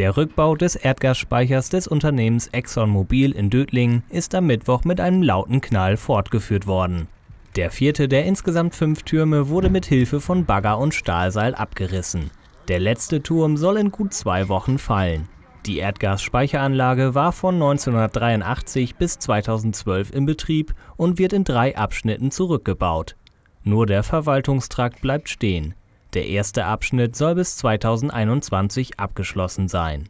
Der Rückbau des Erdgasspeichers des Unternehmens ExxonMobil in Dötlingen ist am Mittwoch mit einem lauten Knall fortgeführt worden. Der vierte der insgesamt fünf Türme wurde mit Hilfe von Bagger und Stahlseil abgerissen. Der letzte Turm soll in gut zwei Wochen fallen. Die Erdgasspeicheranlage war von 1983 bis 2012 in Betrieb und wird in drei Abschnitten zurückgebaut. Nur der Verwaltungstrakt bleibt stehen. Der erste Abschnitt soll bis 2021 abgeschlossen sein.